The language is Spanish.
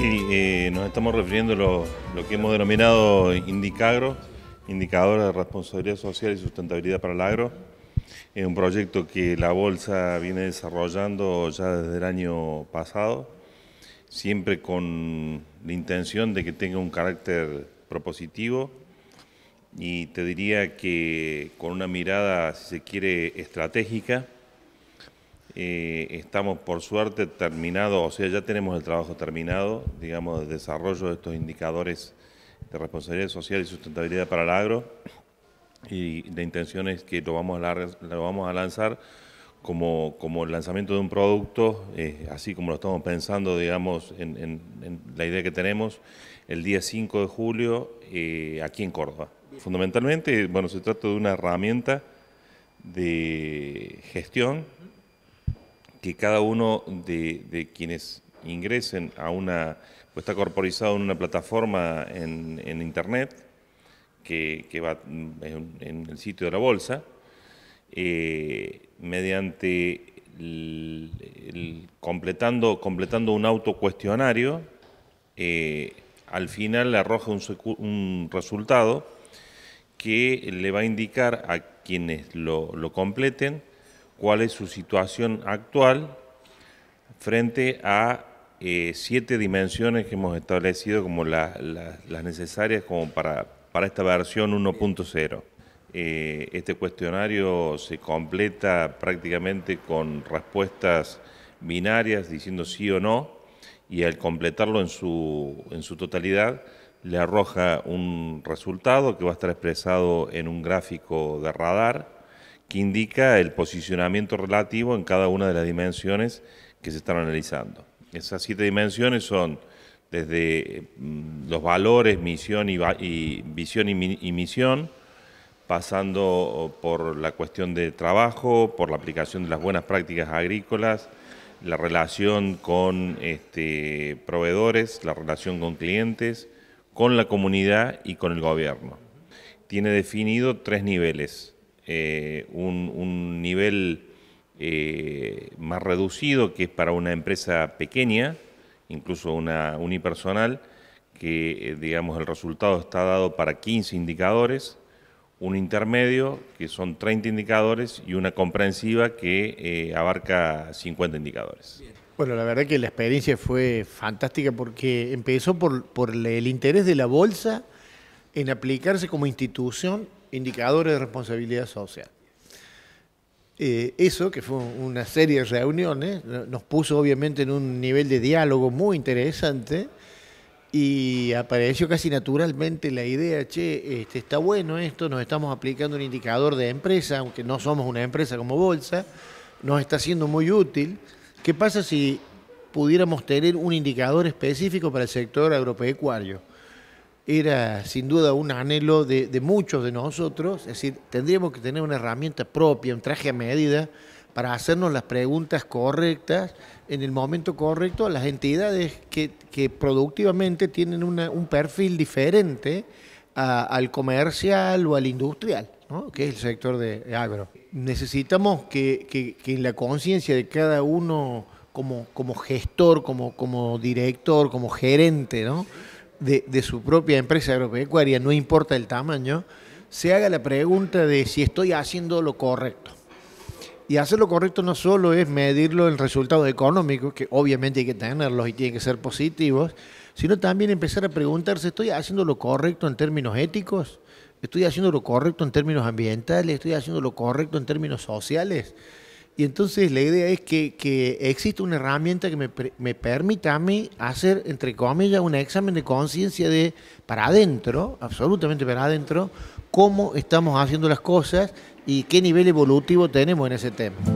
Eh, nos estamos refiriendo a lo, lo, que hemos denominado Indicagro, Indicador de Responsabilidad Social y Sustentabilidad para el Agro. Es un proyecto que la Bolsa viene desarrollando ya desde el año pasado, siempre con la intención de que tenga un carácter propositivo y te diría que con una mirada, si se quiere, estratégica eh, estamos, por suerte, terminado, o sea, ya tenemos el trabajo terminado, digamos, de desarrollo de estos indicadores de responsabilidad social y sustentabilidad para el agro. Y la intención es que lo vamos a, lo vamos a lanzar como, como el lanzamiento de un producto, eh, así como lo estamos pensando, digamos, en, la idea que tenemos, el día 5 de julio eh, aquí en Córdoba. Fundamentalmente, bueno, se trata de una herramienta de gestión que cada uno de, quienes ingresen a una, pues está corporizado en una plataforma en, Internet, que, va en, el sitio de la bolsa, eh, mediante completando, completando un autocuestionario, cuestionario eh, al final arroja un, un, resultado que le va a indicar a quienes lo, lo completen cuál es su situación actual frente a eh, siete dimensiones que hemos establecido como las necesarias como para, esta versión 1.0. Eh, este cuestionario se completa prácticamente con respuestas binarias diciendo sí o no y al completarlo en su, en su totalidad le arroja un resultado que va a estar expresado en un gráfico de radar que indica el posicionamiento relativo en cada una de las dimensiones que se están analizando. Esas siete dimensiones son desde mm, los valores, misión y, visión y, misión, pasando por la cuestión de trabajo, por la aplicación de las buenas prácticas agrícolas, la relación con este, proveedores, la relación con clientes, con la comunidad y con el gobierno. Tiene definido tres niveles eh, un, nivel eh, más reducido que es para una empresa pequeña, incluso una unipersonal, que eh, digamos el resultado está dado para 15 indicadores, un intermedio que son 30 indicadores y una comprensiva que abarca 50 indicadores. Bueno, la verdad que la experiencia fue fantástica porque empezó por, por el interés de la bolsa en aplicarse como institución indicadores de responsabilidad social. Eh, eso, que fue una serie de reuniones, nos puso obviamente en un nivel de diálogo muy interesante y apareció casi naturalmente la idea, che, este, está bueno esto, nos estamos aplicando un indicador de empresa, aunque no somos una empresa como Bolsa, nos está siendo muy útil. ¿Qué pasa si pudiéramos tener un indicador específico para el sector agropecuario? era sin duda un anhelo de, muchos de nosotros, es decir, tendríamos que tener una herramienta propia, un traje a medida, para hacernos las preguntas correctas en el momento correcto a las entidades que, productivamente tienen un perfil diferente al comercial o al industrial, ¿no? que es el sector de agro. Necesitamos que, en la conciencia de cada uno como, como gestor, como, como director, como gerente, ¿no? de, su propia empresa agropecuaria, no importa el tamaño, se haga la pregunta de si estoy haciendo lo correcto. Y hacer lo correcto no solo es medirlo en resultados económicos, que obviamente hay que tenerlos y tienen que ser positivos, sino también empezar a preguntarse, ¿estoy haciendo lo correcto en términos éticos? ¿Estoy haciendo lo correcto en términos ambientales? ¿Estoy haciendo lo correcto en términos sociales? Y entonces la idea es que, existe una herramienta que me, me permita a mí hacer, entre comillas, un examen de conciencia de para adentro, absolutamente para adentro, cómo estamos haciendo las cosas y qué nivel evolutivo tenemos en ese tema.